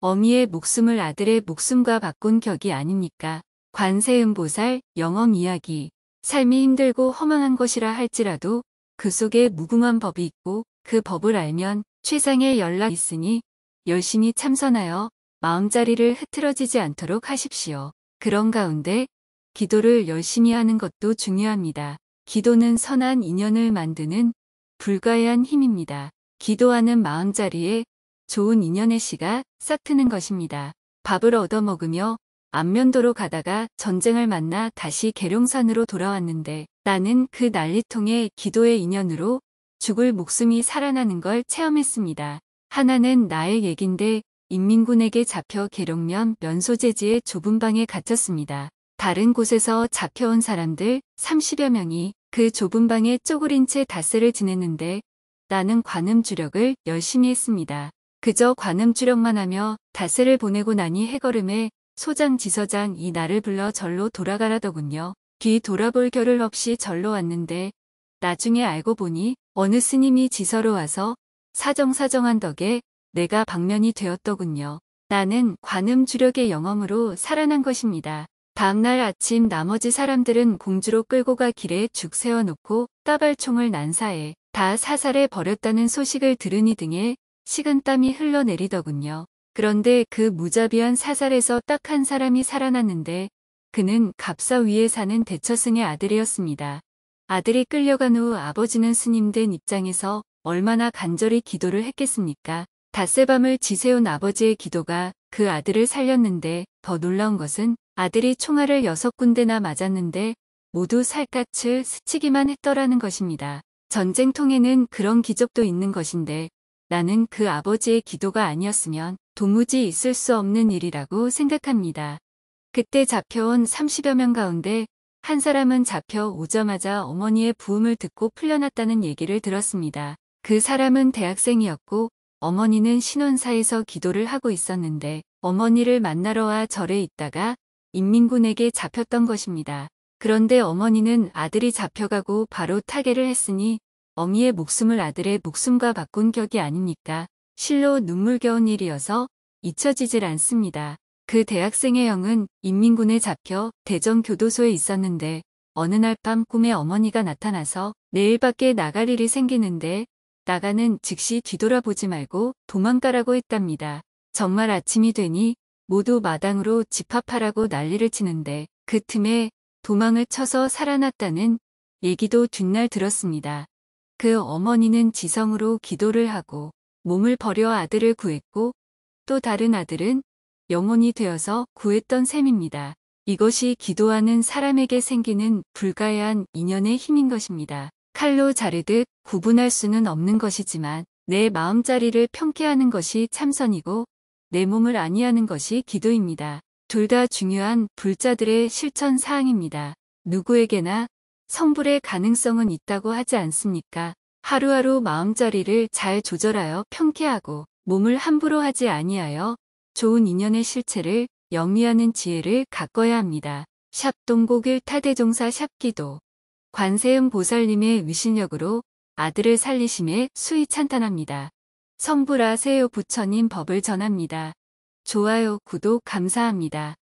어미의 목숨을 아들의 목숨과 바꾼 격이 아닙니까? 관세음보살 영험 이야기 삶이 힘들고 허망한 것이라 할지라도 그 속에 무궁한 법이 있고 그 법을 알면 최상의 연락 있으니 열심히 참선하여 마음자리를 흐트러지지 않도록 하십시오. 그런 가운데 기도를 열심히 하는 것도 중요합니다. 기도는 선한 인연을 만드는 불가해한 힘입니다. 기도하는 마음자리에 좋은 인연의 씨가 싹 트는 것입니다. 밥을 얻어먹으며 안면도로 가다가 전쟁을 만나 다시 계룡산으로 돌아왔는데 나는 그 난리통에 기도의 인연으로 죽을 목숨이 살아나는 걸 체험했습니다. 하나는 나의 얘긴데 인민군에게 잡혀 계룡면 면소재지의 좁은 방에 갇혔습니다. 다른 곳에서 잡혀온 사람들 30여 명이 그 좁은 방에 쪼그린 채 닷새를 지냈는데 나는 관음 주력을 열심히 했습니다. 그저 관음추력만 하며 다세를 보내고 나니 해걸음에 소장 지서장 이 나를 불러 절로 돌아가라더군요. 귀 돌아볼 겨를 없이 절로 왔는데 나중에 알고 보니 어느 스님이 지서로 와서 사정사정한 덕에 내가 방면이 되었더군요. 나는 관음 주력의 영험으로 살아난 것입니다. 다음날 아침 나머지 사람들은 공주로 끌고 가 길에 죽 세워놓고 따발총을 난사해 다 사살해 버렸다는 소식을 들으니 등에 식은땀이 흘러내리더군요. 그런데 그 무자비한 사살에서 딱 한 사람이 살아났는데 그는 갑사 위에 사는 대처승의 아들이었습니다. 아들이 끌려간 후 아버지는 스님된 입장에서 얼마나 간절히 기도를 했겠습니까? 닷새 밤을 지새운 아버지의 기도가 그 아들을 살렸는데 더 놀라운 것은 아들이 총알을 여섯 군데나 맞았는데 모두 살갗을 스치기만 했더라는 것입니다. 전쟁통에는 그런 기적도 있는 것인데 나는 그 아버지의 기도가 아니었으면 도무지 있을 수 없는 일이라고 생각합니다. 그때 잡혀온 30여 명 가운데 한 사람은 잡혀 오자마자 어머니의 부음을 듣고 풀려났다는 얘기를 들었습니다. 그 사람은 대학생이었고 어머니는 신혼사에서 기도를 하고 있었는데 어머니를 만나러 와 절에 있다가 인민군에게 잡혔던 것입니다. 그런데 어머니는 아들이 잡혀가고 바로 타계를 했으니 어미의 목숨을 아들의 목숨과 바꾼 격이 아닙니까? 실로 눈물겨운 일이어서 잊혀지질 않습니다. 그 대학생의 형은 인민군에 잡혀 대전 교도소에 있었는데 어느 날 밤 꿈에 어머니가 나타나서 내일 밖에 나갈 일이 생기는데 나가는 즉시 뒤돌아보지 말고 도망가라고 했답니다. 정말 아침이 되니 모두 마당으로 집합하라고 난리를 치는데 그 틈에 도망을 쳐서 살아났다는 얘기도 뒷날 들었습니다. 그 어머니는 지성으로 기도를 하고 몸을 버려 아들을 구했고 또 다른 아들은 영혼이 되어서 구했던 셈입니다. 이것이 기도하는 사람에게 생기는 불가야한 인연의 힘인 것입니다. 칼로 자르듯 구분할 수는 없는 것이지만 내 마음자리를 평가하는 것이 참선이고 내 몸을 아니하는 것이 기도입니다. 둘 다 중요한 불자들의 실천 사항입니다. 누구에게나 성불의 가능성은 있다고 하지 않습니까? 하루하루 마음자리를 잘 조절하여 평쾌하고 몸을 함부로 하지 아니하여 좋은 인연의 실체를 영위하는 지혜를 가꿔야 합니다. 샵 동곡일 타대종사 샵 기도 관세음 보살님의 위신력으로 아들을 살리심에 수위 찬탄합니다. 성불아 세요 부처님 법을 전합니다. 좋아요 구독 감사합니다.